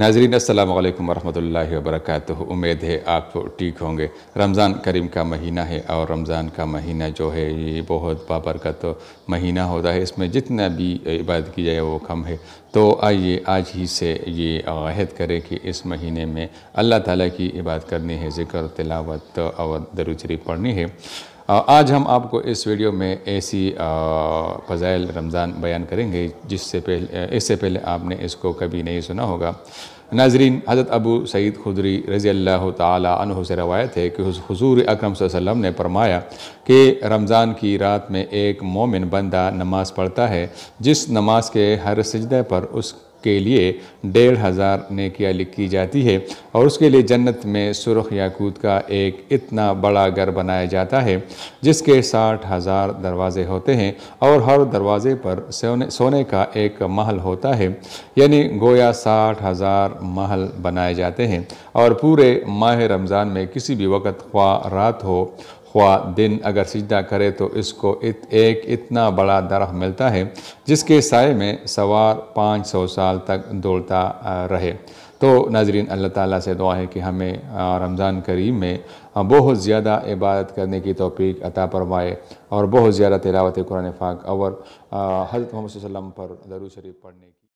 नाजरीन अल्लाम वरहमल वरक उम्मीद है आप ठीक होंगे रमज़ान करीम का महीना है और रमज़ान का महीना जो है ये बहुत बाबरकत तो महीना होता है इसमें जितना भी इबादत की जाए वो कम है तो आइए आज ही से ये अहद करें कि इस महीने में अल्लाह ताला की इबादत करनी है ज़िक्र तिलावत और दरुचरी पढ़नी है आज हम आपको इस वीडियो में ऐसी फ़ज़ाइल रमज़ान बयान करेंगे जिससे पहले इससे पहले आपने इसको कभी नहीं सुना होगा नाजरीन हज़रत अबू सईद खुदरी रज़ी अल्लाह तु से रवायत है कि हजूर अक्रम वसम ने फरमाया कि रमज़ान की रात में एक मोमिन बंदा नमाज़ पढ़ता है जिस नमाज के हर सजदे पर उस के लिए डेढ़ हज़ार नेकिया लिखी जाती है और उसके लिए जन्नत में सुरख याकूत का एक इतना बड़ा घर बनाया जाता है जिसके साठ हज़ार दरवाज़े होते हैं और हर दरवाज़े पर सोने सोने का एक महल होता है यानी गोया साठ हज़ार महल बनाए जाते हैं और पूरे माह रमज़ान में किसी भी वक्त ख्वा रात हो ख़्वा दिन अगर सजदा करे तो इसको इत, एक इतना बड़ा दरख मिलता है जिसके साय में सवार पाँच सौ साल तक दौड़ता रहे तो नाजरीन अल्लाह ताला से दुआ है कि हमें रमज़ान करीम में बहुत ज़्यादा इबादत करने की तोपीक अता फरमाए और बहुत ज़्यादा तिलावत कुरान फ़ाक और हज़रत मोहम्मद पर दरू शरीफ पढ़ने की